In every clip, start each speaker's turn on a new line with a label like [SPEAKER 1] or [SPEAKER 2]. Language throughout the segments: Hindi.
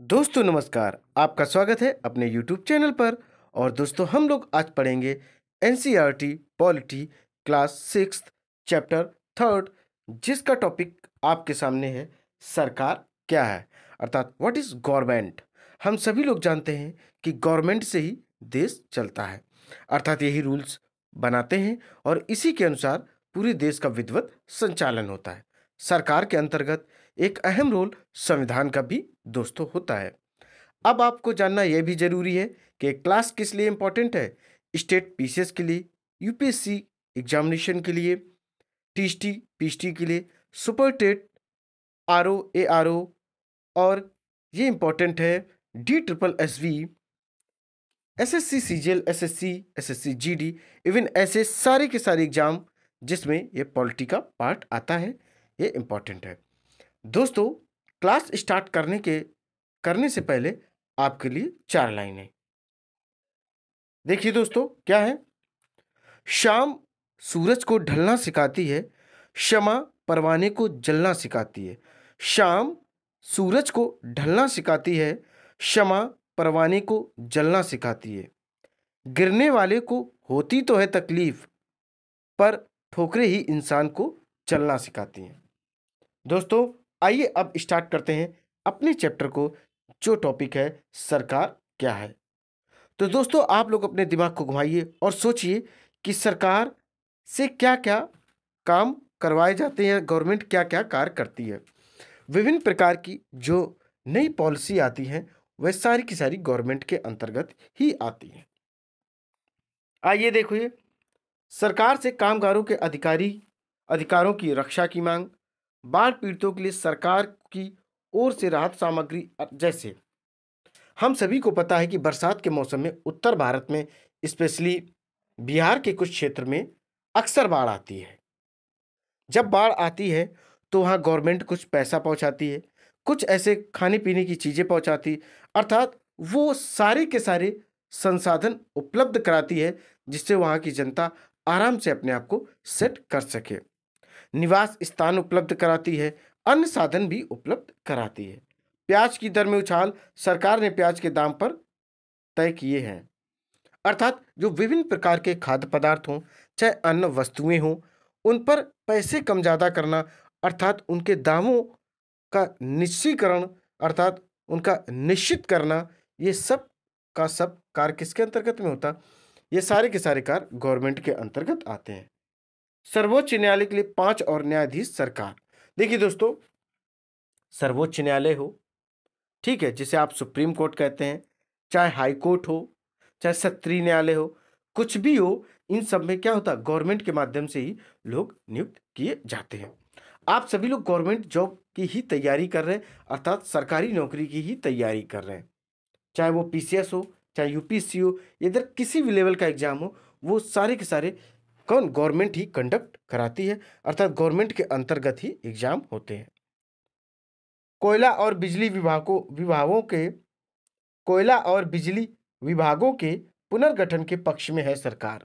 [SPEAKER 1] दोस्तों नमस्कार आपका स्वागत है अपने यूट्यूब चैनल पर और दोस्तों हम लोग आज पढ़ेंगे an polity class six chapter third जिसका टॉपिक आपके सामने है सरकार क्या है अर्थात व्हाट इज़ गवर्नमेंट हम सभी लोग जानते हैं कि गवर्नमेंट से ही देश चलता है अर्थात यही रूल्स बनाते हैं और इसी के अनुसार पूरे देश का विधिवत संचालन होता है सरकार के अंतर्गत एक अहम रोल संविधान का भी दोस्तों होता है अब आपको जानना यह भी जरूरी है कि क्लास किस लिए इम्पॉर्टेंट है स्टेट पीसीएस के लिए यूपीएससी एग्जामिनेशन के लिए टीएसटी टी के लिए super TET R O A R O और ये इम्पॉर्टेंट है D triple S V S S C C G L S S C S S C G D even ऐसे सारे के सारे एग्जाम जिसमें ये पॉलिटी का पार्ट आता है ये इम्पॉर्टेंट है दोस्तों क्लास स्टार्ट करने के करने से पहले आपके लिए चार लाइनें देखिए दोस्तों क्या है शाम सूरज को ढलना सिखाती है क्षमा परवाने को जलना सिखाती है शाम सूरज को ढलना सिखाती है क्षमा परवाने को जलना सिखाती है गिरने वाले को होती तो है तकलीफ पर ठोकरे ही इंसान को चलना सिखाती हैं दोस्तों आइए अब स्टार्ट करते हैं अपने चैप्टर को जो टॉपिक है सरकार क्या है तो दोस्तों आप लोग अपने दिमाग को घुमाइए और सोचिए कि सरकार से क्या क्या काम करवाए जाते हैं गवर्नमेंट क्या क्या कार्य करती है विभिन्न प्रकार की जो नई पॉलिसी आती हैं वह सारी की सारी गवर्नमेंट के अंतर्गत ही आती हैं आइए देखिए सरकार से कामगारों के अधिकारी अधिकारों की रक्षा की मांग बाढ़ पीड़ितों के लिए सरकार की ओर से राहत सामग्री जैसे हम सभी को पता है कि बरसात के मौसम में उत्तर भारत में स्पेशली बिहार के कुछ क्षेत्र में अक्सर बाढ़ आती है जब बाढ़ आती है तो वहाँ गवर्नमेंट कुछ पैसा पहुँचाती है कुछ ऐसे खाने पीने की चीज़ें पहुँचाती अर्थात वो सारे के सारे संसाधन उपलब्ध कराती है जिससे वहाँ की जनता आराम से अपने आप को सेट कर सके निवास स्थान उपलब्ध कराती है अन्य साधन भी उपलब्ध कराती है प्याज की दर में उछाल सरकार ने प्याज के दाम पर तय किए हैं अर्थात जो विभिन्न प्रकार के खाद्य पदार्थ हों चाहे अन्य वस्तुएं हों उन पर पैसे कम ज़्यादा करना अर्थात उनके दामों का निश्चयकरण अर्थात उनका निश्चित करना ये सब का सब कार्य किसके अंतर्गत में होता ये सारे के सारे कार्य गवर्नमेंट के अंतर्गत आते हैं सर्वोच्च न्यायालय के लिए पांच और न्यायाधीश सरकार देखिए दोस्तों सर्वोच्च न्यायालय हो ठीक है जिसे आप सुप्रीम कोर्ट कहते हैं चाहे हाई कोर्ट हो चाहे सत्रीय न्यायालय हो कुछ भी हो इन सब में क्या होता है गवर्नमेंट के माध्यम से ही लोग नियुक्त किए जाते हैं आप सभी लोग गवर्नमेंट जॉब की ही तैयारी कर रहे हैं अर्थात सरकारी नौकरी की ही तैयारी कर रहे हैं चाहे वो पीसीएस हो चाहे यूपीएससी हो इधर किसी भी लेवल का एग्ज़ाम हो वो सारे के सारे कौन गवर्नमेंट ही कंडक्ट कराती है अर्थात गवर्नमेंट के अंतर्गत ही एग्जाम होते हैं कोयला और बिजली विभागों विभागों के कोयला और बिजली विभागों के पुनर्गठन के पक्ष में है सरकार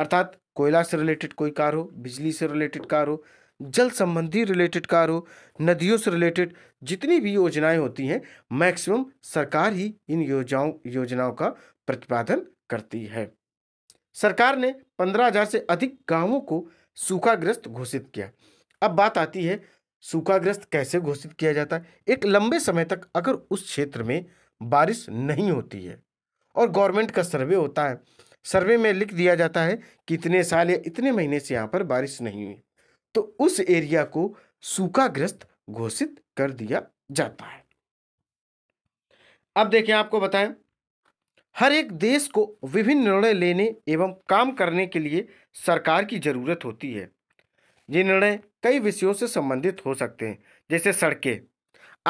[SPEAKER 1] अर्थात कोयला से रिलेटेड कोई कार हो बिजली से रिलेटेड कार हो जल संबंधी रिलेटेड कार हो नदियों से रिलेटेड जितनी भी योजनाएं होती हैं मैक्सिमम सरकार ही इन योजनाओं योजनाओं का प्रतिपादन करती है सरकार ने पंद्रह हजार से अधिक गांवों को सूखाग्रस्त घोषित किया अब बात आती है सूखाग्रस्त कैसे घोषित किया जाता है एक लंबे समय तक अगर उस क्षेत्र में बारिश नहीं होती है और गवर्नमेंट का सर्वे होता है सर्वे में लिख दिया जाता है कि इतने साल या इतने महीने से यहाँ पर बारिश नहीं हुई तो उस एरिया को सूखाग्रस्त घोषित कर दिया जाता है अब देखें आपको बताएं हर एक देश को विभिन्न निर्णय लेने एवं काम करने के लिए सरकार की जरूरत होती है ये निर्णय कई विषयों से संबंधित हो सकते हैं जैसे सड़कें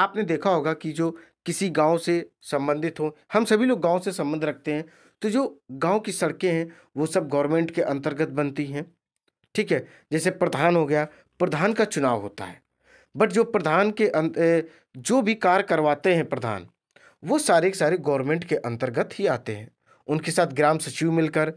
[SPEAKER 1] आपने देखा होगा कि जो किसी गांव से संबंधित हो हम सभी लोग गांव से संबंध रखते हैं तो जो गांव की सड़कें हैं वो सब गवर्नमेंट के अंतर्गत बनती हैं ठीक है जैसे प्रधान हो गया प्रधान का चुनाव होता है बट जो प्रधान के अं-, जो भी कार्य करवाते हैं प्रधान वो सारे के सारे गवर्नमेंट के अंतर्गत ही आते हैं उनके साथ ग्राम सचिव मिलकर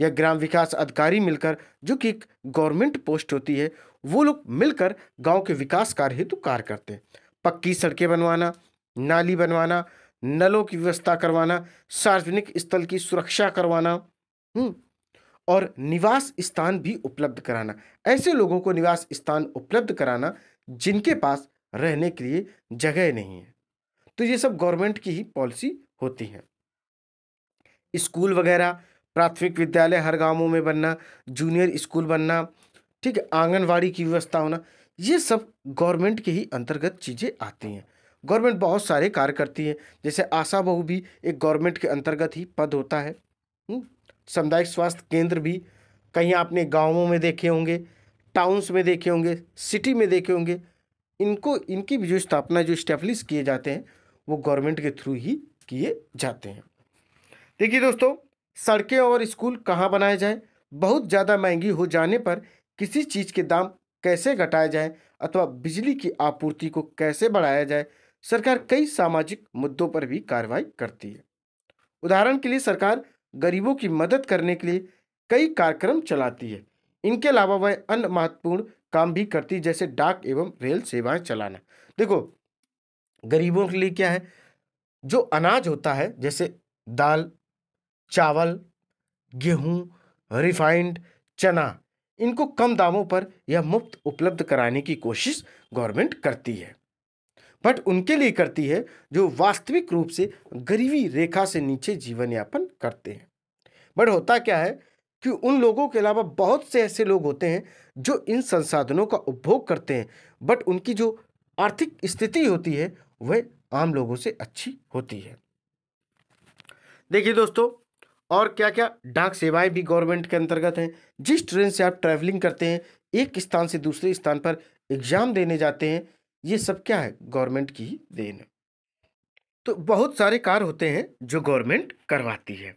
[SPEAKER 1] या ग्राम विकास अधिकारी मिलकर जो कि एक गवर्नमेंट पोस्ट होती है वो लोग मिलकर गांव के विकास कार्य हेतु कार्य करते हैं पक्की सड़कें बनवाना नाली बनवाना नलों की व्यवस्था करवाना सार्वजनिक स्थल की सुरक्षा करवाना हम्म, और निवास स्थान भी उपलब्ध कराना ऐसे लोगों को निवास स्थान उपलब्ध कराना जिनके पास रहने के लिए जगह नहीं है तो ये सब गवर्नमेंट की ही पॉलिसी होती है स्कूल वगैरह प्राथमिक विद्यालय हर गांवों में बनना जूनियर स्कूल बनना ठीक है आंगनवाड़ी की व्यवस्था होना ये सब गवर्नमेंट के ही अंतर्गत चीज़ें आती हैं गवर्नमेंट बहुत सारे कार्य करती है जैसे आशा बहु भी एक गवर्नमेंट के अंतर्गत ही पद होता है हम्म, सामुदायिक स्वास्थ्य केंद्र भी कहीं आपने गाँवों में देखे होंगे टाउन्स में देखे होंगे सिटी में देखे होंगे इनको इनकी भी जो स्थापना जो इस्टेब्लिश किए जाते हैं वो गवर्नमेंट के थ्रू ही किए जाते हैं देखिए दोस्तों सड़कें और स्कूल कहाँ बनाए जाए बहुत ज़्यादा महंगी हो जाने पर किसी चीज़ के दाम कैसे घटाए जाए अथवा बिजली की आपूर्ति को कैसे बढ़ाया जाए सरकार कई सामाजिक मुद्दों पर भी कार्रवाई करती है उदाहरण के लिए सरकार गरीबों की मदद करने के लिए कई कार्यक्रम चलाती है इनके अलावा वह अन्य महत्वपूर्ण काम भी करती जैसे डाक एवं रेल सेवाएं चलाना देखो गरीबों के लिए क्या है जो अनाज होता है जैसे दाल चावल गेहूँ रिफाइंड चना इनको कम दामों पर या मुफ्त उपलब्ध कराने की कोशिश गवर्नमेंट करती है बट उनके लिए करती है जो वास्तविक रूप से गरीबी रेखा से नीचे जीवन यापन करते हैं बट होता क्या है कि उन लोगों के अलावा बहुत से ऐसे लोग होते हैं जो इन संसाधनों का उपभोग करते हैं बट उनकी जो आर्थिक स्थिति होती है वह आम लोगों से अच्छी होती है देखिए दोस्तों और क्या क्या डाक सेवाएं भी गवर्नमेंट के अंतर्गत हैं जिस ट्रेन से आप ट्रैवलिंग करते हैं एक स्थान से दूसरे स्थान पर एग्जाम देने जाते हैं ये सब क्या है गवर्नमेंट की ही देन है तो बहुत सारे कार्य होते हैं जो गवर्नमेंट करवाती है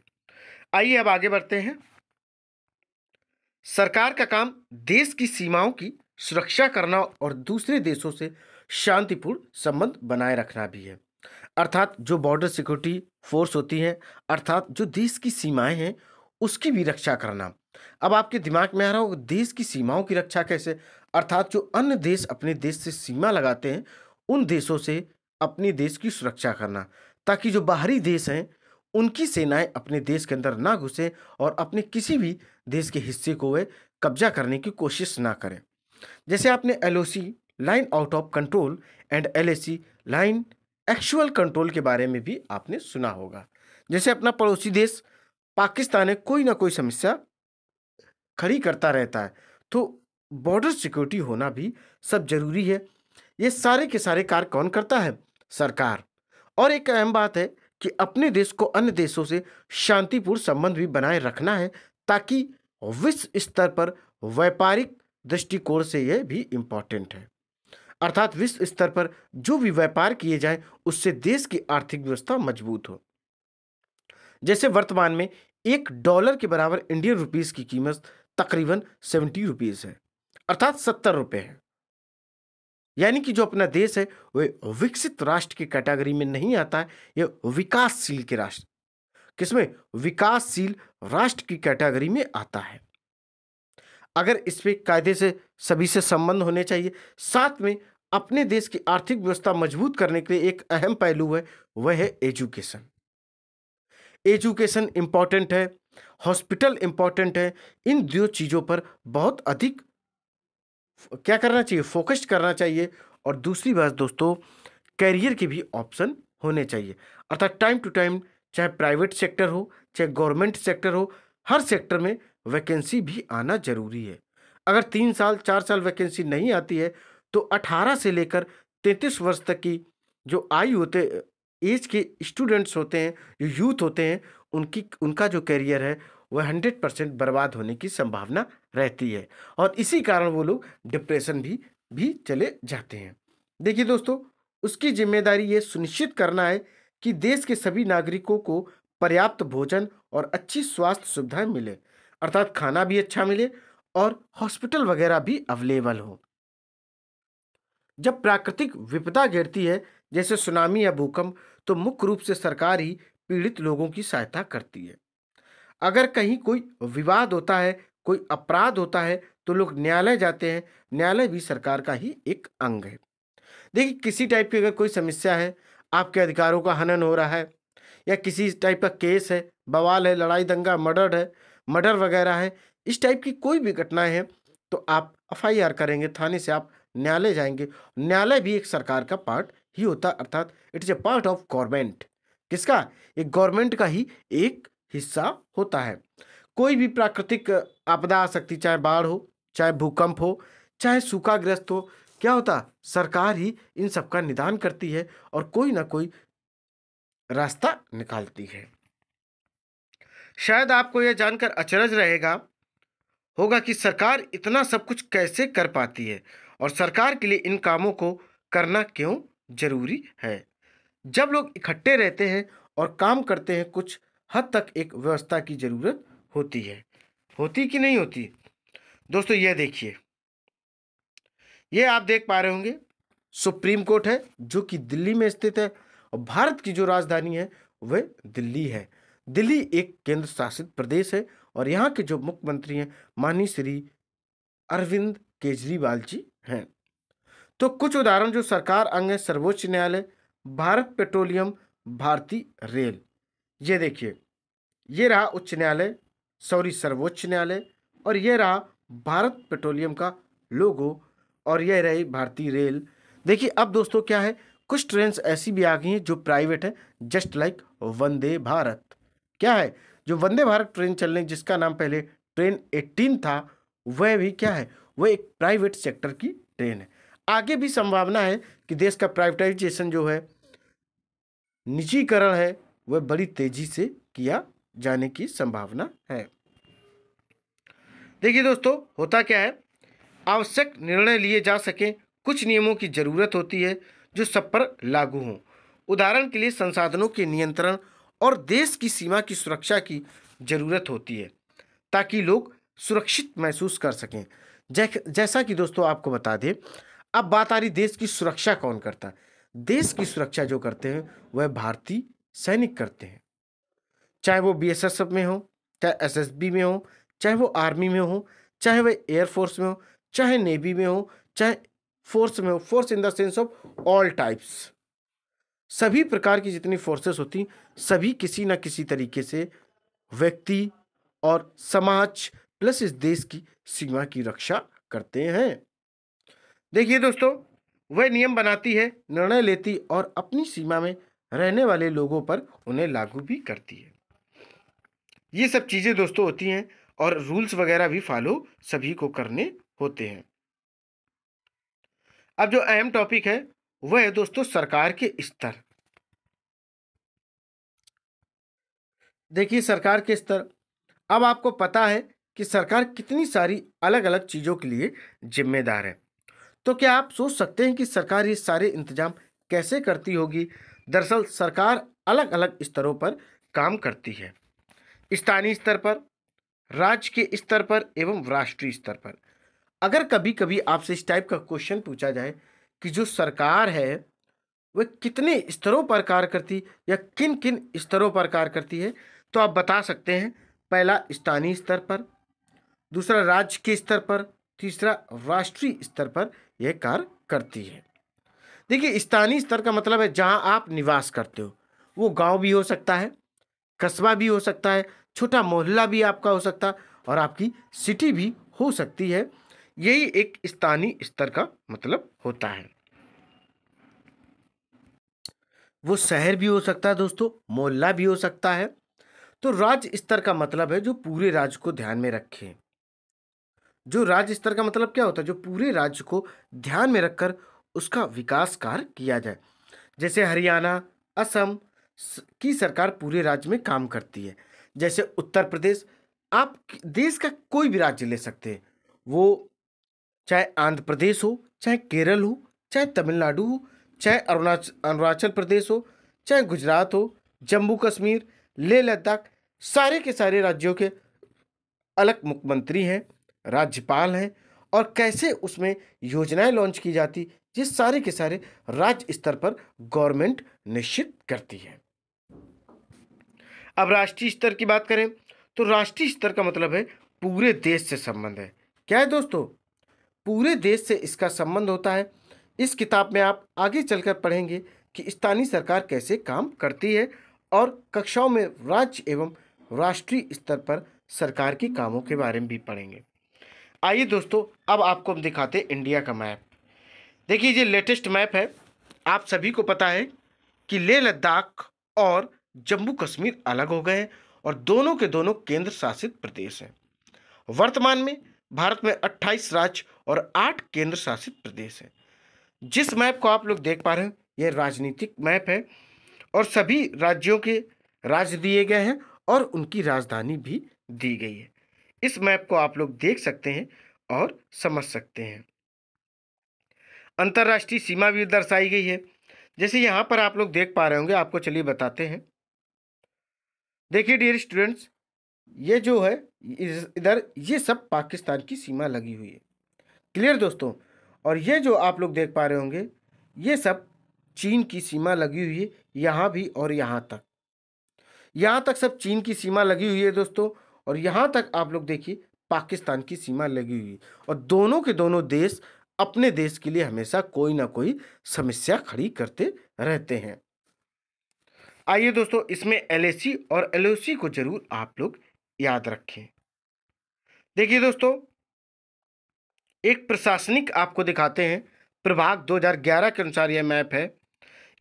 [SPEAKER 1] आइए अब आगे बढ़ते हैं सरकार का काम देश की सीमाओं की सुरक्षा करना और दूसरे देशों से शांतिपूर्ण संबंध बनाए रखना भी है अर्थात जो बॉर्डर सिक्योरिटी फोर्स होती है अर्थात जो देश की सीमाएं हैं उसकी भी रक्षा करना अब आपके दिमाग में आ रहा होगा देश की सीमाओं की रक्षा कैसे अर्थात जो अन्य देश अपने देश से सीमा लगाते हैं उन देशों से अपने देश की सुरक्षा करना ताकि जो बाहरी देश हैं उनकी सेनाएं अपने देश के अंदर ना घुसें और अपने किसी भी देश के हिस्से को वे कब्जा करने की कोशिश ना करें जैसे आपने L line out of control and L line actual control के बारे में भी आपने सुना होगा जैसे अपना पड़ोसी देश पाकिस्तान है कोई ना कोई समस्या खड़ी करता रहता है तो बॉर्डर सिक्योरिटी होना भी सब जरूरी है ये सारे के सारे कार्य कौन करता है सरकार और एक अहम बात है कि अपने देश को अन्य देशों से शांतिपूर्ण संबंध भी बनाए रखना है ताकि विश्व स्तर पर व्यापारिक दृष्टिकोण से यह भी इम्पॉर्टेंट है अर्थात विश्व स्तर पर जो भी व्यापार किए जाए उससे देश की आर्थिक व्यवस्था मजबूत हो जैसे वर्तमान में एक डॉलर के बराबर इंडियन रुपीस की कीमत तकरीबन सेवेंटी रुपीस है अर्थात सत्तर रुपये है यानी कि जो अपना देश है वह विकसित राष्ट्र की कैटेगरी में नहीं आता है यह विकासशील के राष्ट्र किसमें विकासशील राष्ट्र की कैटेगरी में आता है अगर इस कायदे से सभी से संबंध होने चाहिए साथ में अपने देश की आर्थिक व्यवस्था मजबूत करने के लिए एक अहम पहलू है वह है एजुकेशन एजुकेशन इंपॉर्टेंट है हॉस्पिटल इंपॉर्टेंट है इन दो चीज़ों पर बहुत अधिक क्या करना चाहिए फोकस्ड करना चाहिए और दूसरी बात दोस्तों कैरियर के भी ऑप्शन होने चाहिए अर्थात टाइम टू टाइम चाहे प्राइवेट सेक्टर हो चाहे गवर्नमेंट सेक्टर हो हर सेक्टर में वैकेंसी भी आना जरूरी है अगर तीन साल चार साल वैकेंसी नहीं आती है तो 18 से लेकर 33 वर्ष तक की जो आयु होते एज के स्टूडेंट्स होते हैं जो यूथ होते हैं उनकी उनका जो करियर है वह हंड्रेड परसेंट बर्बाद होने की संभावना रहती है और इसी कारण वो लोग डिप्रेशन भी भी चले जाते हैं देखिए दोस्तों उसकी जिम्मेदारी ये सुनिश्चित करना है कि देश के सभी नागरिकों को पर्याप्त भोजन और अच्छी स्वास्थ्य सुविधाएं मिले अर्थात खाना भी अच्छा मिले और हॉस्पिटल वगैरह भी अवेलेबल हो जब प्राकृतिक विपदा घेरती है जैसे सुनामी या भूकंप तो मुख्य रूप से सरकार ही पीड़ित लोगों की सहायता करती है अगर कहीं कोई विवाद होता है कोई अपराध होता है तो लोग न्यायालय जाते हैं न्यायालय भी सरकार का ही एक अंग है देखिए किसी टाइप की अगर कोई समस्या है आपके अधिकारों का हनन हो रहा है या किसी टाइप का केस है बवाल है लड़ाई दंगा मर्डर है मर्डर वगैरह है इस टाइप की कोई भी घटनाएं हैं तो आप एफ करेंगे थाने से आप न्यायालय जाएंगे न्यायालय भी एक सरकार का पार्ट ही होता अर्थात it is a part of government किसका एक गवर्नमेंट का ही एक हिस्सा होता है कोई भी प्राकृतिक आपदा आ सकती चाहे बाढ़ हो चाहे भूकंप हो चाहे सूखाग्रस्त हो क्या होता सरकार ही इन सब का निदान करती है और कोई ना कोई रास्ता निकालती है शायद आपको यह जानकर अचरज रहेगा होगा कि सरकार इतना सब कुछ कैसे कर पाती है और सरकार के लिए इन कामों को करना क्यों जरूरी है जब लोग इकट्ठे रहते हैं और काम करते हैं कुछ हद तक एक व्यवस्था की ज़रूरत होती है होती कि नहीं होती दोस्तों यह देखिए यह आप देख पा रहे होंगे सुप्रीम कोर्ट है जो कि दिल्ली में स्थित है और भारत की जो राजधानी है वह दिल्ली है दिल्ली एक केंद्र शासित प्रदेश है और यहाँ के जो मुख्यमंत्री हैं माननीय श्री अरविंद केजरीवाल जी हैं तो कुछ उदाहरण जो सरकार अंग है सर्वोच्च न्यायालय भारत पेट्रोलियम भारतीय रेल ये देखिए ये रहा उच्च न्यायालय सॉरी सर्वोच्च न्यायालय और ये रहा भारत पेट्रोलियम का लोगो और यह रही भारतीय रेल देखिए अब दोस्तों क्या है कुछ ट्रेन ऐसी भी आ गई हैं जो प्राइवेट है जस्ट लाइक वंदे भारत क्या है जो वंदे भारत ट्रेन चल रही जिसका नाम पहले ट्रेन 18 था वह भी क्या है वो एक प्राइवेट सेक्टर की ट्रेन है आगे भी संभावना है कि देश का प्राइवेटाइजेशन जो है निजीकरण है वह बड़ी तेजी से किया जाने की संभावना है देखिए दोस्तों होता क्या है आवश्यक निर्णय लिए जा सकें कुछ नियमों की जरूरत होती है जो सब पर लागू हों उदाहरण के लिए संसाधनों के नियंत्रण और देश की सीमा की सुरक्षा की जरूरत होती है ताकि लोग सुरक्षित महसूस कर सकें जैसा कि दोस्तों आपको बता दें अब बात आ रही देश की सुरक्षा कौन करता है देश की सुरक्षा जो करते हैं वह भारतीय सैनिक करते हैं चाहे वो बीएसएसएफ में हो चाहे एसएसबी में हो चाहे वो आर्मी में हो चाहे वह एयरफोर्स में हो चाहे नेवी में हो चाहे फोर्स में हो force in the sense of all types सभी प्रकार की जितनी फोर्सेस होती सभी किसी ना किसी तरीके से व्यक्ति और समाज प्लस इस देश की सीमा की रक्षा करते हैं देखिए दोस्तों वह नियम बनाती है निर्णय लेती और अपनी सीमा में रहने वाले लोगों पर उन्हें लागू भी करती है ये सब चीज़ें दोस्तों होती हैं और रूल्स वगैरह भी फॉलो सभी को करने होते हैं अब जो अहम टॉपिक है वह है दोस्तों सरकार के स्तर देखिए सरकार के स्तर अब आपको पता है कि सरकार कितनी सारी अलग अलग चीज़ों के लिए जिम्मेदार है तो क्या आप सोच सकते हैं कि सरकार ये सारे इंतजाम कैसे करती होगी दरअसल सरकार अलग अलग स्तरों पर काम करती है स्थानीय स्तर पर राज्य के स्तर पर एवं राष्ट्रीय स्तर पर अगर कभी कभी आपसे इस टाइप का क्वेश्चन पूछा जाए कि जो सरकार है वह कितने स्तरों पर कार्य करती या किन किन स्तरों पर कार्य करती है तो आप बता सकते हैं पहला स्थानीय स्तर पर दूसरा राज्य के स्तर पर तीसरा राष्ट्रीय स्तर पर यह कार्य करती है देखिए स्थानीय स्तर का मतलब है जहां आप निवास करते हो वो गांव भी हो सकता है कस्बा भी हो सकता है छोटा मोहल्ला भी आपका हो सकता है और आपकी सिटी भी हो सकती है यही एक स्थानीय स्तर का मतलब होता है वो शहर भी हो सकता है दोस्तों मोहल्ला भी हो सकता है तो राज्य स्तर का मतलब है जो पूरे राज्य को ध्यान में रखें जो राज्य स्तर का मतलब क्या होता है जो पूरे राज्य को ध्यान में रखकर उसका विकास कार्य किया जाए जैसे हरियाणा असम की सरकार पूरे राज्य में काम करती है जैसे उत्तर प्रदेश आप देश का कोई भी राज्य ले सकते हैं वो चाहे आंध्र प्रदेश हो चाहे केरल हो चाहे तमिलनाडु हो चाहे अरुणाचल अरुणाचल प्रदेश हो चाहे गुजरात हो जम्मू कश्मीर लेह लद्दाख सारे के सारे राज्यों के अलग मुख्यमंत्री हैं राज्यपाल हैं और कैसे उसमें योजनाएं लॉन्च की जाती ये सारे के सारे राज्य स्तर पर गवर्नमेंट निश्चित करती है अब राष्ट्रीय स्तर की बात करें तो राष्ट्रीय स्तर का मतलब है पूरे देश से संबंध है क्या है दोस्तों पूरे देश से इसका संबंध होता है इस किताब में आप आगे चलकर पढ़ेंगे कि स्थानीय सरकार कैसे काम करती है और कक्षाओं में राज्य एवं राष्ट्रीय स्तर पर सरकार के कामों के बारे में भी पढ़ेंगे आइए दोस्तों अब आपको हम दिखाते हैं इंडिया का मैप देखिए ये लेटेस्ट मैप है आप सभी को पता है कि लेह लद्दाख और जम्मू कश्मीर अलग हो गए हैं और दोनों के दोनों केंद्र शासित प्रदेश हैं वर्तमान में भारत में 28 राज्य और 8 केंद्र शासित प्रदेश हैं जिस मैप को आप लोग देख पा रहे हैं यह राजनीतिक मैप है और सभी राज्यों के राज्य दिए गए हैं और उनकी राजधानी भी दी गई है इस मैप को आप लोग देख सकते हैं और समझ सकते हैं अंतर्राष्ट्रीय सीमा भी दर्शाई गई है जैसे यहाँ पर आप लोग देख पा रहे होंगे आपको चलिए बताते हैं देखिए डियर स्टूडेंट्स ये जो है इधर ये सब पाकिस्तान की सीमा लगी हुई है क्लियर दोस्तों और ये जो आप लोग देख पा रहे होंगे ये सब चीन की सीमा लगी हुई है यहाँ भी और यहाँ तक यहाँ तक सब चीन की सीमा लगी हुई है दोस्तों और यहाँ तक आप लोग देखिए पाकिस्तान की सीमा लगी हुई और दोनों के दोनों देश अपने देश के लिए हमेशा कोई ना कोई समस्या खड़ी करते रहते हैं आइए दोस्तों इसमें एल और एल को जरूर आप लोग याद रखें देखिए दोस्तों एक प्रशासनिक आपको दिखाते हैं प्रभाग 2011 के अनुसार यह मैप है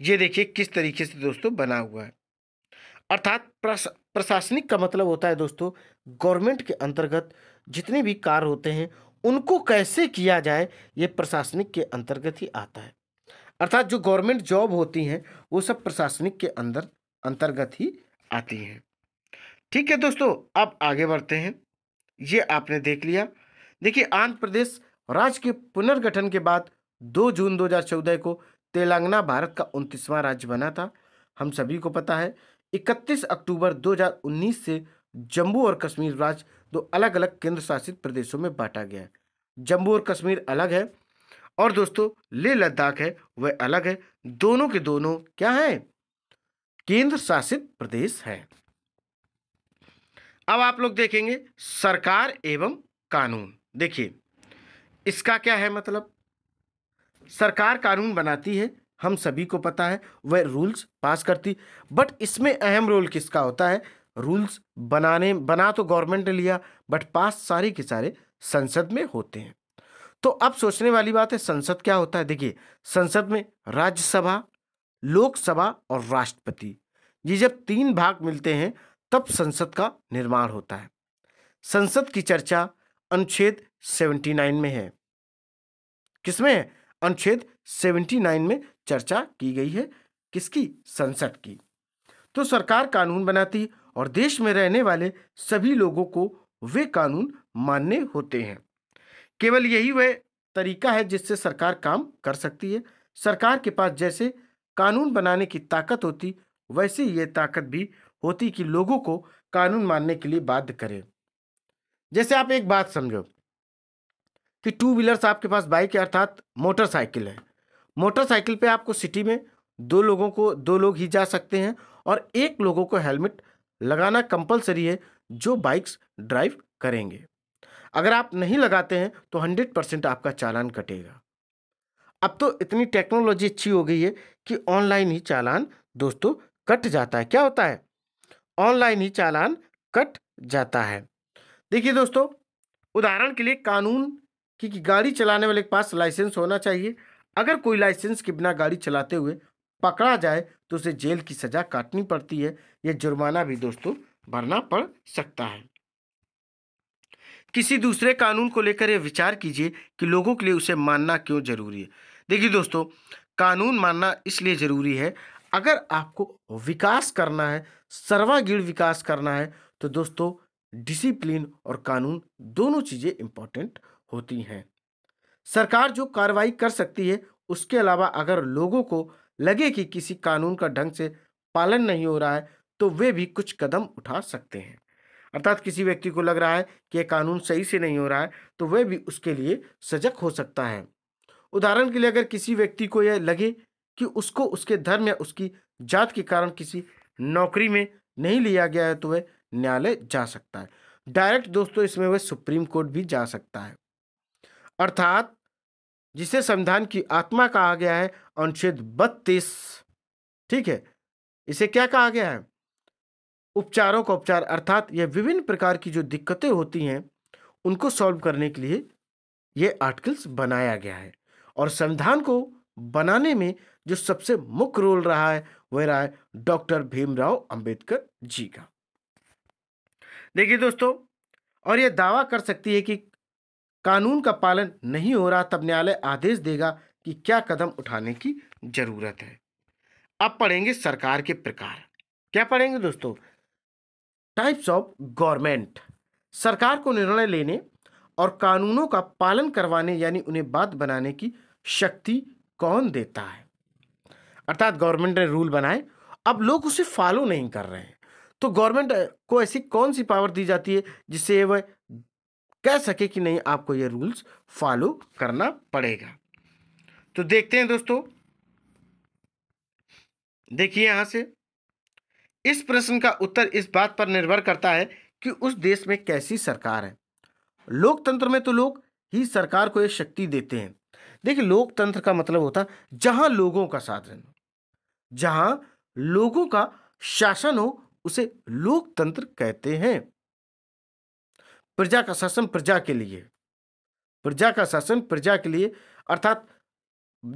[SPEAKER 1] ये देखिए किस तरीके से दोस्तों बना हुआ है अर्थात प्रशासनिक का मतलब होता है दोस्तों गवर्नमेंट के अंतर्गत जितने भी कार्य होते हैं उनको कैसे किया जाए ये प्रशासनिक के अंतर्गत ही आता है अर्थात जो गवर्नमेंट जॉब होती हैं वो सब प्रशासनिक के अंदर अंतर्गत ही आती हैं ठीक है दोस्तों अब आगे बढ़ते हैं ये आपने देख लिया देखिए आंध्र प्रदेश राज्य के पुनर्गठन के बाद 2 जून 2014 को तेलंगाना भारत का उनतीसवां राज्य बना था हम सभी को पता है 31 अक्टूबर 2019 से जम्मू और कश्मीर राज्य दो अलग अलग केंद्र शासित प्रदेशों में बांटा गया है जम्मू और कश्मीर अलग है और दोस्तों ले लद्दाख है वह अलग है दोनों के दोनों क्या है केंद्र शासित प्रदेश है अब आप लोग देखेंगे सरकार एवं कानून देखिए इसका क्या है मतलब सरकार कानून बनाती है हम सभी को पता है वह रूल्स पास करती बट इसमें अहम रोल किसका होता है रूल्स बनाने बना तो गवर्नमेंट ने लिया बट पास सारे के सारे संसद में होते हैं तो अब सोचने वाली बात है संसद क्या होता है देखिए संसद में राज्यसभा लोकसभा और राष्ट्रपति ये जब तीन भाग मिलते हैं तब संसद का निर्माण होता है संसद की चर्चा अनुच्छेद 79 में है किसमें है अनुच्छेद 79 में चर्चा की गई है किसकी संसद की तो सरकार कानून बनाती और देश में रहने वाले सभी लोगों को वे कानून मानने होते हैं केवल यही वह तरीका है जिससे सरकार काम कर सकती है सरकार के पास जैसे कानून बनाने की ताकत होती वैसे ये ताकत भी होती कि लोगों को कानून मानने के लिए बाध्य करें जैसे आप एक बात समझो कि टू व्हीलर्स आपके पास बाइक है अर्थात मोटरसाइकिल है मोटरसाइकिल पे आपको सिटी में दो लोगों को दो लोग ही जा सकते हैं और एक लोगों को हेलमेट लगाना कंपलसरी है जो बाइक्स ड्राइव करेंगे अगर आप नहीं लगाते हैं तो हंड्रेड परसेंट आपका चालान कटेगा अब तो इतनी टेक्नोलॉजी अच्छी हो गई है कि ऑनलाइन ही चालान दोस्तों कट जाता है क्या होता है ऑनलाइन ही चालान कट जाता है देखिए दोस्तों उदाहरण के लिए कानून की गाड़ी चलाने वाले के पास लाइसेंस होना चाहिए अगर कोई लाइसेंस के बिना गाड़ी चलाते हुए पकड़ा जाए तो उसे जेल की सज़ा काटनी पड़ती है यह जुर्माना भी दोस्तों भरना पड़ सकता है किसी दूसरे कानून को लेकर यह विचार कीजिए कि लोगों के लिए उसे मानना क्यों ज़रूरी है देखिए दोस्तों कानून मानना इसलिए ज़रूरी है अगर आपको विकास करना है सर्वागीण विकास करना है तो दोस्तों डिसिप्लिन और कानून दोनों चीज़ें इंपॉर्टेंट होती हैं सरकार जो कार्रवाई कर सकती है उसके अलावा अगर लोगों को लगे कि किसी कानून का ढंग से पालन नहीं हो रहा है तो वे भी कुछ कदम उठा सकते हैं अर्थात किसी व्यक्ति को लग रहा है कि यह कानून सही से नहीं हो रहा है तो वह भी उसके लिए सजग हो सकता है उदाहरण के लिए अगर किसी व्यक्ति को यह लगे कि उसको उसके धर्म या उसकी जात के कारण किसी नौकरी में नहीं लिया गया है तो वह न्यायालय जा सकता है डायरेक्ट दोस्तों इसमें वह सुप्रीम कोर्ट भी जा सकता है अर्थात जिसे संविधान की आत्मा कहा गया है अनुच्छेद बत्तीस ठीक है इसे क्या कहा गया है उपचारों का उपचार अर्थात यह विभिन्न प्रकार की जो दिक्कतें होती हैं उनको सॉल्व करने के लिए ये आर्टिकल्स बनाया गया है और संविधान को बनाने में जो सबसे मुख्य रोल रहा है वह रहा है डॉक्टर भीमराव अंबेडकर जी का देखिए दोस्तों और यह दावा कर सकती है कि कानून का पालन नहीं हो रहा तब न्यायालय आदेश देगा कि क्या कदम उठाने की जरूरत है अब पढ़ेंगे सरकार के प्रकार क्या पढ़ेंगे दोस्तों टाइप्स ऑफ गवर्नमेंट सरकार को निर्णय लेने और कानूनों का पालन करवाने यानी उन्हें बात बनाने की शक्ति कौन देता है अर्थात गवर्नमेंट ने रूल बनाए अब लोग उसे फॉलो नहीं कर रहे हैं तो गवर्नमेंट को ऐसी कौन सी पावर दी जाती है जिससे वह कह सके कि नहीं आपको ये रूल्स फॉलो करना पड़ेगा तो देखते हैं दोस्तों देखिए यहां से इस प्रश्न का उत्तर इस बात पर निर्भर करता है कि उस देश में कैसी सरकार है लोकतंत्र में तो लोग ही सरकार को एक शक्ति देते हैं देखिए लोकतंत्र का मतलब होता है लोगों का शासन हो जहां लोगों का शासन हो उसे लोकतंत्र कहते हैं प्रजा का शासन प्रजा के लिए प्रजा का शासन प्रजा के लिए अर्थात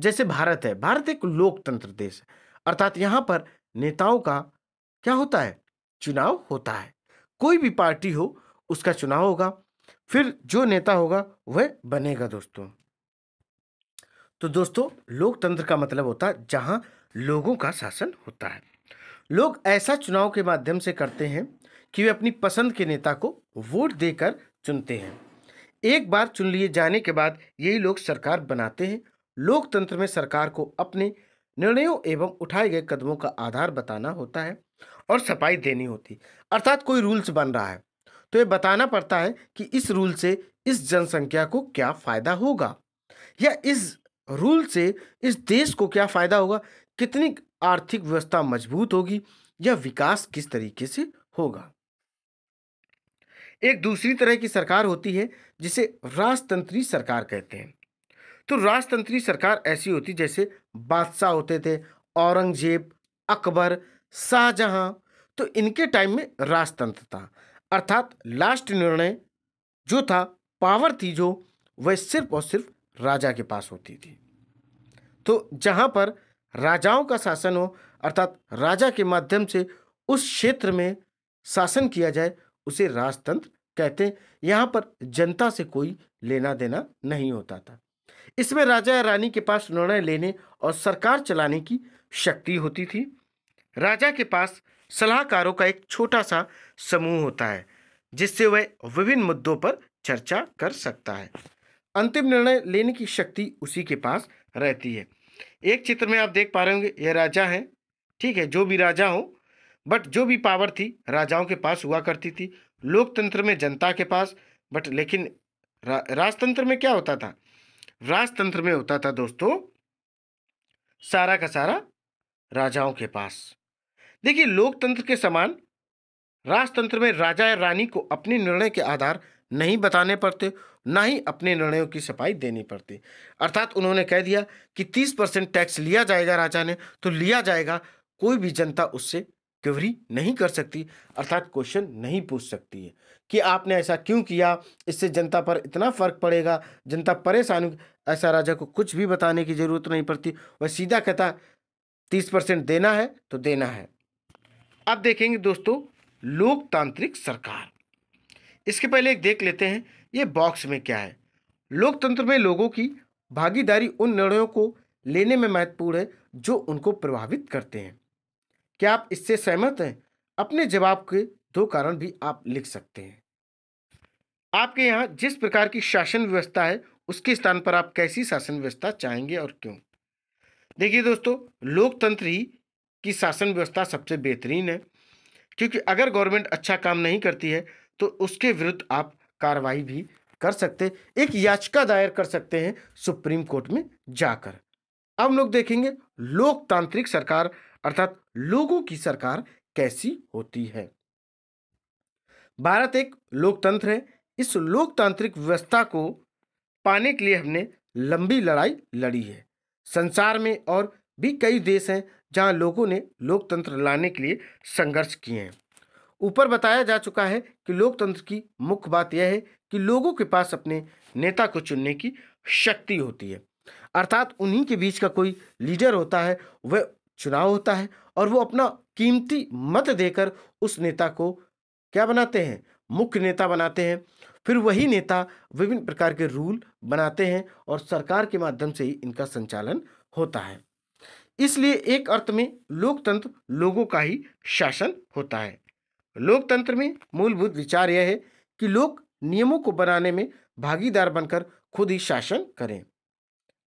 [SPEAKER 1] जैसे भारत है भारत एक लोकतंत्र देश है अर्थात यहाँ पर नेताओं का क्या होता है चुनाव होता है कोई भी पार्टी हो उसका चुनाव होगा फिर जो नेता होगा वह बनेगा दोस्तों तो दोस्तों लोकतंत्र का मतलब होता है जहाँ लोगों का शासन होता है लोग ऐसा चुनाव के माध्यम से करते हैं कि वे अपनी पसंद के नेता को वोट देकर चुनते हैं एक बार चुन लिए जाने के बाद यही लोग सरकार बनाते हैं लोकतंत्र में सरकार को अपने निर्णयों एवं उठाए गए कदमों का आधार बताना होता है और सफाई देनी होती अर्थात कोई रूल्स बन रहा है तो ये बताना पड़ता है कि इस रूल से इस जनसंख्या को क्या फ़ायदा होगा या इस रूल से इस देश को क्या फ़ायदा होगा कितनी आर्थिक व्यवस्था मजबूत होगी या विकास किस तरीके से होगा एक दूसरी तरह की सरकार होती है जिसे राजतंत्री सरकार कहते हैं तो राजतंत्री सरकार ऐसी होती जैसे बादशाह होते थे औरंगजेब अकबर शाहजहां तो इनके टाइम में राजतंत्र था अर्थात लास्ट निर्णय जो था पावर थी जो वह सिर्फ और सिर्फ राजा के पास होती थी तो जहाँ पर राजाओं का शासन हो अर्थात राजा के माध्यम से उस क्षेत्र में शासन किया जाए उसे राजतंत्र कहते यहाँ पर जनता से कोई लेना देना नहीं होता था इसमें राजा या रानी के पास निर्णय लेने और सरकार चलाने की शक्ति होती थी राजा के पास सलाहकारों का एक छोटा सा समूह होता है जिससे वह विभिन्न मुद्दों पर चर्चा कर सकता है अंतिम निर्णय लेने की शक्ति उसी के पास रहती है एक चित्र में आप देख पा रहे होंगे यह राजा है ठीक है जो भी राजा हो बट जो भी पावर थी राजाओं के पास हुआ करती थी लोकतंत्र में जनता के पास बट लेकिन रा, राजतंत्र में क्या होता था राजतंत्र में होता था दोस्तों सारा का सारा राजाओं के पास देखिए लोकतंत्र के समान राजतंत्र में राजा या रानी को अपने निर्णय के आधार नहीं बताने पड़ते ना ही अपने निर्णयों की सफाई देनी पड़ती अर्थात उन्होंने कह दिया कि 30 परसेंट टैक्स लिया जाएगा राजा ने तो लिया जाएगा कोई भी जनता उससे क्वेरी नहीं कर सकती अर्थात क्वेश्चन नहीं पूछ सकती है कि आपने ऐसा क्यों किया इससे जनता पर इतना फर्क पड़ेगा जनता परेशान ऐसा राजा को कुछ भी बताने की जरूरत नहीं पड़ती वह सीधा कहता तीस परसेंट देना है तो देना है अब देखेंगे दोस्तों लोकतांत्रिक सरकार इसके पहले एक देख लेते हैं ये बॉक्स में क्या है लोकतंत्र में लोगों की भागीदारी उन निर्णयों को लेने में महत्वपूर्ण है जो उनको प्रभावित करते हैं क्या आप इससे सहमत हैं अपने जवाब के दो कारण भी आप लिख सकते हैं आपके यहाँ जिस प्रकार की शासन व्यवस्था है उसके स्थान पर आप कैसी शासन व्यवस्था चाहेंगे और क्यों देखिए दोस्तों लोकतंत्र ही की शासन व्यवस्था सबसे बेहतरीन है क्योंकि अगर गवर्नमेंट अच्छा काम नहीं करती है तो उसके विरुद्ध आप कार्रवाई भी कर सकते एक याचिका दायर कर सकते हैं सुप्रीम कोर्ट में जाकर अब हम लोग देखेंगे लोकतांत्रिक सरकार अर्थात लोगों की सरकार कैसी होती है भारत एक लोकतंत्र है इस लोकतांत्रिक व्यवस्था को पाने के लिए हमने लंबी लड़ाई लड़ी है संसार में और भी कई देश हैं जहां लोगों ने लोकतंत्र लाने के लिए संघर्ष किए हैं ऊपर बताया जा चुका है कि लोकतंत्र की मुख्य बात यह है कि लोगों के पास अपने नेता को चुनने की शक्ति होती है अर्थात उन्हीं के बीच का कोई लीडर होता है वह चुनाव होता है और वो अपना कीमती मत देकर उस नेता को क्या बनाते हैं मुख्य नेता बनाते हैं फिर वही नेता विभिन्न प्रकार के रूल बनाते हैं और सरकार के माध्यम से ही इनका संचालन होता है इसलिए एक अर्थ में लोकतंत्र लोगों का ही शासन होता है लोकतंत्र में मूलभूत विचार यह है कि लोग नियमों को बनाने में भागीदार बनकर खुद ही शासन करें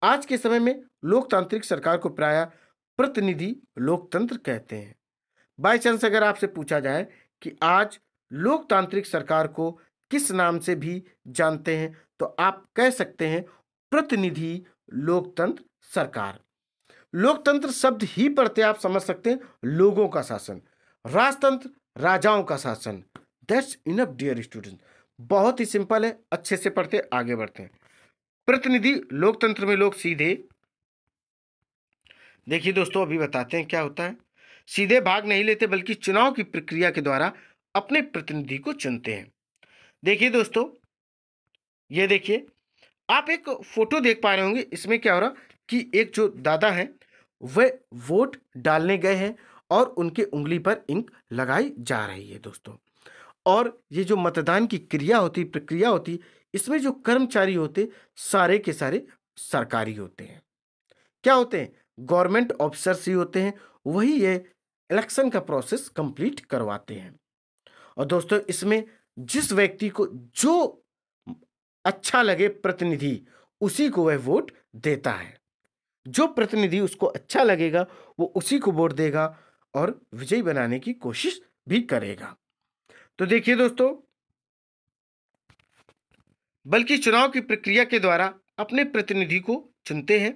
[SPEAKER 1] आज के समय में लोकतांत्रिक सरकार को प्राय प्रतिनिधि लोकतंत्र कहते हैं बाई चांस अगर आपसे पूछा जाए कि आज लोकतांत्रिक सरकार को किस नाम से भी जानते हैं तो आप कह सकते हैं प्रतिनिधि लोकतंत्र सरकार लोकतंत्र शब्द ही पढ़ते आप समझ सकते हैं लोगों का शासन राजतंत्र राजाओं का शासन दैट्स इनफ डियर स्टूडेंट बहुत ही सिंपल है अच्छे से पढ़ते आगे बढ़ते हैं प्रतिनिधि लोकतंत्र में लोग सीधे देखिए दोस्तों अभी बताते हैं क्या होता है सीधे भाग नहीं लेते बल्कि चुनाव की प्रक्रिया के द्वारा अपने प्रतिनिधि को चुनते हैं देखिए दोस्तों ये देखिए आप एक फोटो देख पा रहे होंगे इसमें क्या हो रहा कि एक जो दादा हैं वे वोट डालने गए हैं और उनके उंगली पर इंक लगाई जा रही है दोस्तों और ये जो मतदान की क्रिया होती प्रक्रिया होती इसमें जो कर्मचारी होते सारे के सारे सरकारी होते हैं क्या होते हैं गवर्नमेंट ऑफिसर्स ही होते हैं वही ये इलेक्शन का प्रोसेस कंप्लीट करवाते हैं और दोस्तों इसमें जिस व्यक्ति को जो अच्छा लगे प्रतिनिधि उसी को वह वोट देता है जो प्रतिनिधि उसको अच्छा लगेगा वो उसी को वोट देगा और विजयी बनाने की कोशिश भी करेगा तो देखिए दोस्तों बल्कि चुनाव की प्रक्रिया के द्वारा अपने प्रतिनिधि को चुनते हैं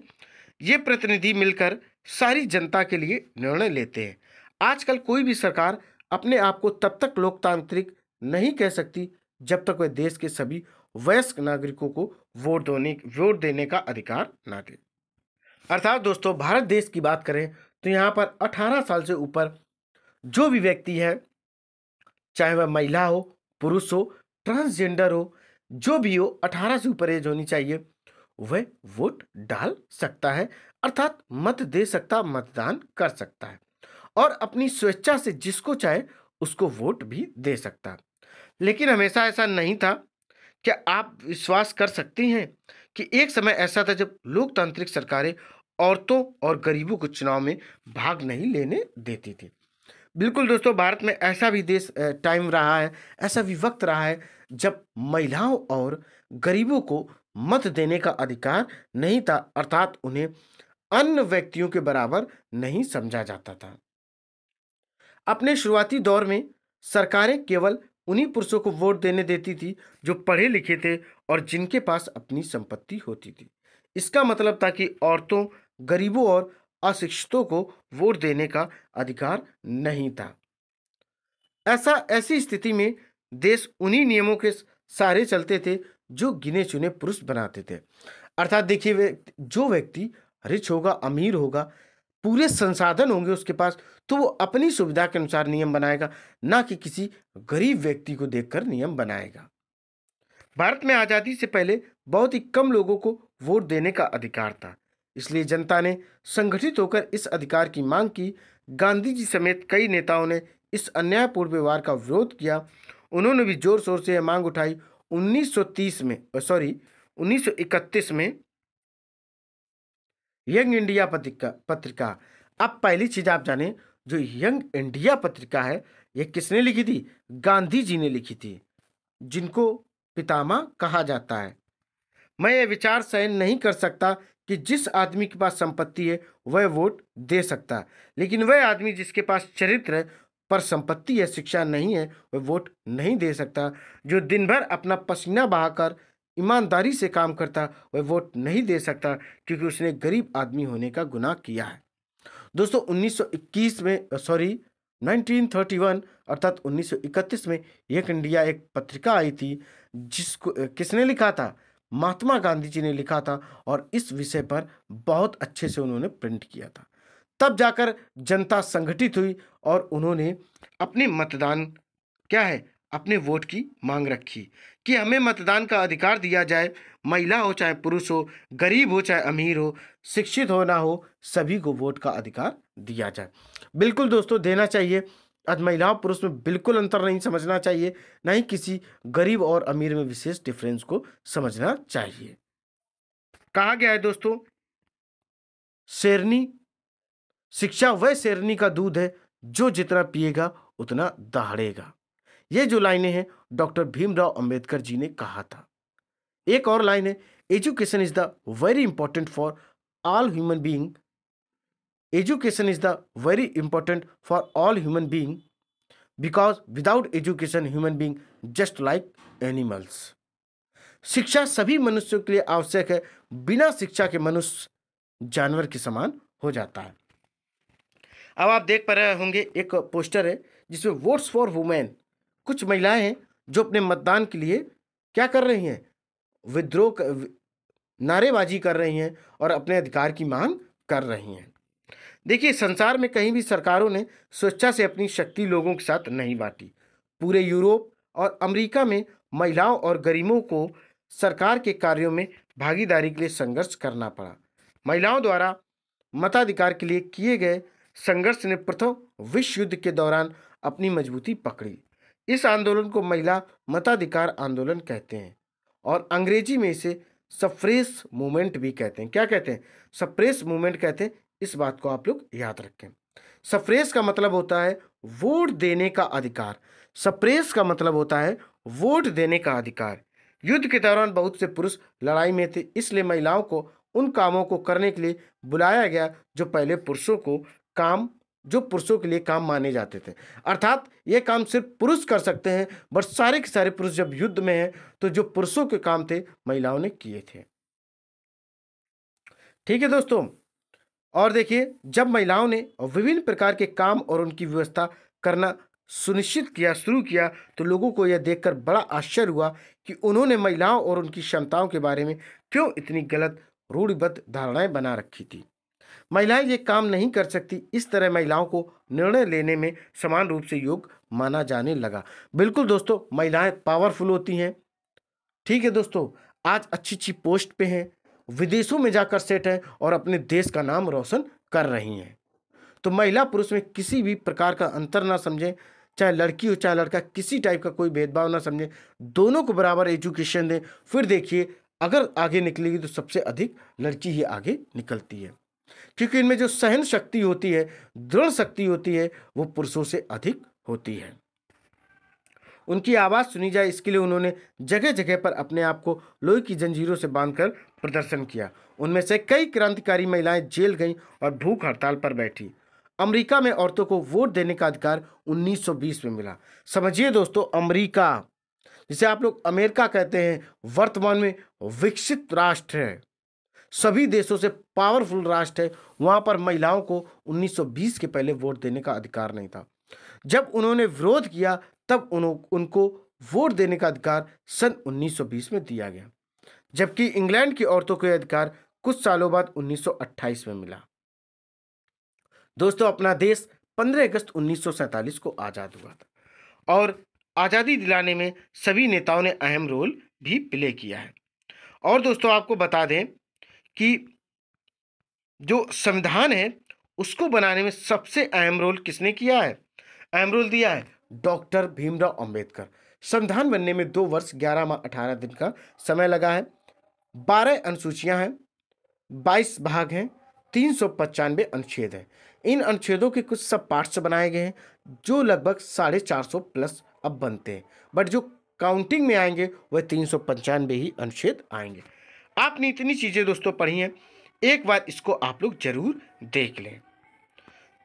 [SPEAKER 1] ये प्रतिनिधि मिलकर सारी जनता के लिए निर्णय लेते हैं आजकल कोई भी सरकार अपने आप को तब तक लोकतांत्रिक नहीं कह सकती जब तक वह देश के सभी वयस्क नागरिकों को वोट देने वोट देने का अधिकार ना दे अर्थात दोस्तों भारत देश की बात करें तो यहाँ पर 18 साल से ऊपर जो भी व्यक्ति है चाहे वह महिला हो पुरुष हो ट्रांसजेंडर हो जो भी हो अठारह से ऊपर एज होनी चाहिए वह वोट डाल सकता है अर्थात मत दे सकता मतदान कर सकता है और अपनी स्वेच्छा से जिसको चाहे उसको वोट भी दे सकता लेकिन हमेशा ऐसा नहीं था क्या आप विश्वास कर सकती हैं कि एक समय ऐसा था जब लोकतांत्रिक सरकारें औरतों और गरीबों को चुनाव में भाग नहीं लेने देती थी बिल्कुल दोस्तों भारत में ऐसा भी देश टाइम रहा है ऐसा भी वक्त रहा है जब महिलाओं और गरीबों को मत देने का अधिकार नहीं था अर्थात उन्हें अन्य व्यक्तियों के बराबर नहीं समझा जाता था अपने शुरुआती दौर में सरकारें केवल उन्हीं पुरुषों को वोट देने देती थी जो पढ़े लिखे थे और जिनके पास अपनी संपत्ति होती थी इसका मतलब था कि औरतों गरीबों और अशिक्षितों को वोट देने का अधिकार नहीं था ऐसा ऐसी स्थिति में देश उन्हीं नियमों के सहारे चलते थे जो गिने चुने पुरुष बनाते थे अर्थात देखिए जो व्यक्ति रिच होगा अमीर होगा पूरे संसाधन होंगे उसके पास तो वो अपनी सुविधा के अनुसार नियम बनाएगा ना कि किसी गरीब व्यक्ति को देखकर नियम बनाएगा भारत में आज़ादी से पहले बहुत ही कम लोगों को वोट देने का अधिकार था इसलिए जनता ने संगठित होकर इस अधिकार की मांग की गांधी जी समेत कई नेताओं ने इस अन्यायपूर्ण व्यवहार का विरोध किया उन्होंने भी जोर शोर से यह मांग उठाई 1930 में सॉरी 1931 में यंग इंडिया पत्रिका पत्रिका अब पहली चीज़ आप जाने जो यंग इंडिया पत्रिका है यह किसने लिखी थी गांधी जी ने लिखी थी जिनको पितामा कहा जाता है मैं ये विचार सहन नहीं कर सकता कि जिस आदमी के पास संपत्ति है वह वोट दे सकता है लेकिन वह आदमी जिसके पास चरित्र है पर संपत्ति है शिक्षा नहीं है वह वोट नहीं दे सकता जो दिन भर अपना पसीना बहाकर ईमानदारी से काम करता वह वोट नहीं दे सकता क्योंकि उसने गरीब आदमी होने का गुनाह किया है दोस्तों 1921 में सॉरी 1931 अर्थात 1931 में एक इंडिया एक पत्रिका आई थी जिसको किसने लिखा था महात्मा गांधी जी ने लिखा था और इस विषय पर बहुत अच्छे से उन्होंने प्रिंट किया था तब जाकर जनता संगठित हुई और उन्होंने अपने मतदान क्या है अपने वोट की मांग रखी कि हमें मतदान का अधिकार दिया जाए महिला हो चाहे पुरुष हो गरीब हो चाहे अमीर हो शिक्षित हो ना हो सभी को वोट का अधिकार दिया जाए बिल्कुल दोस्तों देना चाहिए महिलाओं पुरुष में बिल्कुल अंतर नहीं समझना चाहिए ना ही किसी गरीब और अमीर में विशेष डिफरेंस को समझना चाहिए कहा गया है दोस्तों शेरनी शिक्षा वह शेरनी का दूध है जो जितना पिएगा उतना दहाड़ेगा ये जो लाइनें हैं डॉक्टर भीमराव अंबेडकर जी ने कहा था एक और लाइन है education is the very important for all human being education is the very important for all human being because without education human being just like animals शिक्षा सभी मनुष्यों के लिए आवश्यक है बिना शिक्षा के मनुष्य जानवर के समान हो जाता है अब आप देख पा रहे होंगे एक पोस्टर है जिसमें वोट्स फॉर वुमेन कुछ महिलाएं हैं जो अपने मतदान के लिए क्या कर रही हैं विद्रोह नारेबाजी कर रही हैं और अपने अधिकार की मांग कर रही हैं देखिए संसार में कहीं भी सरकारों ने स्वेच्छा से अपनी शक्ति लोगों के साथ नहीं बांटी पूरे यूरोप और अमेरिका में महिलाओं और गरीबों को सरकार के कार्यों में भागीदारी के लिए संघर्ष करना पड़ा महिलाओं द्वारा मताधिकार के लिए किए गए संघर्ष ने प्रथम विश्व युद्ध के दौरान अपनी मजबूती पकड़ी इस आंदोलन को महिला मताधिकार आंदोलन कहते हैं और अंग्रेजी में इसे सफ्रेस मूवमेंट भी कहते हैं क्या कहते हैं सफ्रेस मूवमेंट कहते हैं इस बात को आप लोग याद रखें सप्रेस का मतलब होता है वोट देने का अधिकार सप्रेस का मतलब होता है वोट देने का अधिकार युद्ध के दौरान बहुत से पुरुष लड़ाई में थे इसलिए महिलाओं को उन कामों को करने के लिए बुलाया गया जो पहले पुरुषों को काम जो पुरुषों के लिए काम माने जाते थे अर्थात ये काम सिर्फ पुरुष कर सकते हैं बट सारे के सारे पुरुष जब युद्ध में हैं तो जो पुरुषों के काम थे महिलाओं ने किए थे ठीक है दोस्तों और देखिए जब महिलाओं ने विभिन्न प्रकार के काम और उनकी व्यवस्था करना सुनिश्चित किया शुरू किया तो लोगों को यह देखकर बड़ा आश्चर्य हुआ कि उन्होंने महिलाओं और उनकी क्षमताओं के बारे में क्यों इतनी गलत रूढ़िबद्ध धारणाएं बना रखी थी महिलाएं ये काम नहीं कर सकती इस तरह महिलाओं को निर्णय लेने में समान रूप से योग माना जाने लगा बिल्कुल दोस्तों महिलाएं पावरफुल होती हैं ठीक है दोस्तों आज अच्छी अच्छी पोस्ट पे हैं विदेशों में जाकर सेट हैं और अपने देश का नाम रोशन कर रही हैं तो महिला पुरुष में किसी भी प्रकार का अंतर ना समझें चाहे लड़की हो चाहे लड़का किसी टाइप का कोई भेदभाव ना समझें दोनों को बराबर एजुकेशन दें फिर देखिए अगर आगे निकलेगी तो सबसे अधिक लड़की ही आगे निकलती है क्योंकि इनमें जो सहन शक्ति होती है दृढ़ शक्ति होती है वो पुरुषों से अधिक होती है उनकी आवाज़ सुनी जाए इसके लिए उन्होंने जगह जगह पर अपने आप को लोहे की जंजीरों से बांधकर प्रदर्शन किया उनमें से कई क्रांतिकारी महिलाएं जेल गईं और भूख हड़ताल पर बैठी अमेरिका में औरतों को वोट देने का अधिकार 1920 में मिला समझिए दोस्तों अमेरिका जिसे आप लोग अमेरिका कहते हैं वर्तमान में विकसित राष्ट्र है सभी देशों से पावरफुल राष्ट्र है वहाँ पर महिलाओं को 1920 के पहले वोट देने का अधिकार नहीं था जब उन्होंने विरोध किया तब उन्हों उनको वोट देने का अधिकार सन 1920 में दिया गया जबकि इंग्लैंड की औरतों को यह अधिकार कुछ सालों बाद 1928 में मिला दोस्तों अपना देश 15 अगस्त 1947 को आज़ाद हुआ था और आज़ादी दिलाने में सभी नेताओं ने अहम रोल भी प्ले किया है और दोस्तों आपको बता दें कि जो संविधान है उसको बनाने में सबसे अहम रोल किसने किया है अहम रोल दिया है डॉक्टर भीमराव अंबेडकर संविधान बनने में दो वर्ष ग्यारह माह अठारह दिन का समय लगा है बारह अनुसूचियां हैं बाईस भाग हैं तीन सौ पचानवे अनुच्छेद हैं इन अनुच्छेदों के कुछ सब पार्ट्स बनाए गए हैं जो लगभग साढ़े चार सौ प्लस अब बनते हैं बट जो काउंटिंग में आएंगे वह तीन सौ पंचानवे ही अनुच्छेद आएंगे आपने इतनी चीज़ें दोस्तों पढ़ी हैं एक बार इसको आप लोग जरूर देख लें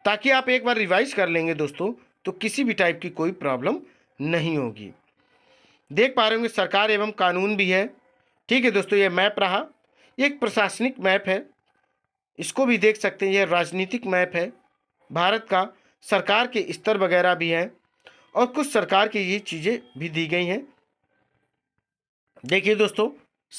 [SPEAKER 1] ताकि आप एक बार रिवाइज कर लेंगे दोस्तों तो किसी भी टाइप की कोई प्रॉब्लम नहीं होगी देख पा रहे होंगे सरकार एवं कानून भी है ठीक है दोस्तों ये मैप रहा एक प्रशासनिक मैप है इसको भी देख सकते हैं यह राजनीतिक मैप है भारत का सरकार के स्तर वगैरह भी हैं और कुछ सरकार की ये चीज़ें भी दी गई हैं देखिए दोस्तों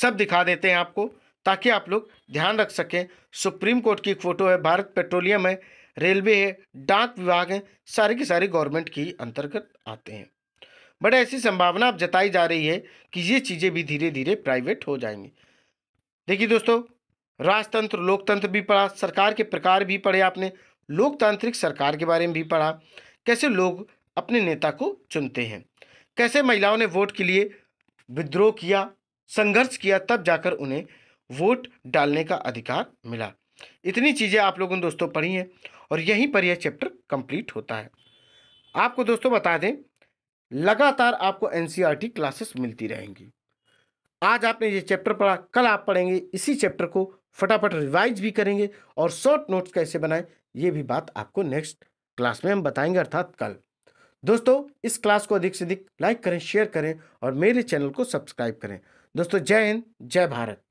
[SPEAKER 1] सब दिखा देते हैं आपको ताकि आप लोग ध्यान रख सकें सुप्रीम कोर्ट की एक फ़ोटो है भारत पेट्रोलियम है रेलवे है डाक विभाग है सारे के सारे गवर्नमेंट के अंतर्गत आते हैं बट ऐसी संभावना अब जताई जा रही है कि ये चीज़ें भी धीरे धीरे प्राइवेट हो जाएंगी देखिए दोस्तों राजतंत्र लोकतंत्र भी पढ़ा सरकार के प्रकार भी पढ़े आपने लोकतांत्रिक सरकार के बारे में भी पढ़ा कैसे लोग अपने नेता को चुनते हैं कैसे महिलाओं ने वोट के लिए विद्रोह किया संघर्ष किया तब जाकर उन्हें वोट डालने का अधिकार मिला इतनी चीज़ें आप लोगों ने दोस्तों पढ़ी हैं और यहीं पर यह चैप्टर कंप्लीट होता है आपको दोस्तों बता दें लगातार आपको एन क्लासेस e मिलती रहेंगी आज आपने ये चैप्टर पढ़ा कल आप पढ़ेंगे इसी चैप्टर को फटाफट रिवाइज भी करेंगे और शॉर्ट नोट्स कैसे बनाएं ये भी बात आपको नेक्स्ट क्लास में हम बताएंगे अर्थात कल दोस्तों इस क्लास को अधिक से अधिक लाइक करें शेयर करें और मेरे चैनल को सब्सक्राइब करें दोस्तों जय हिंद जय भारत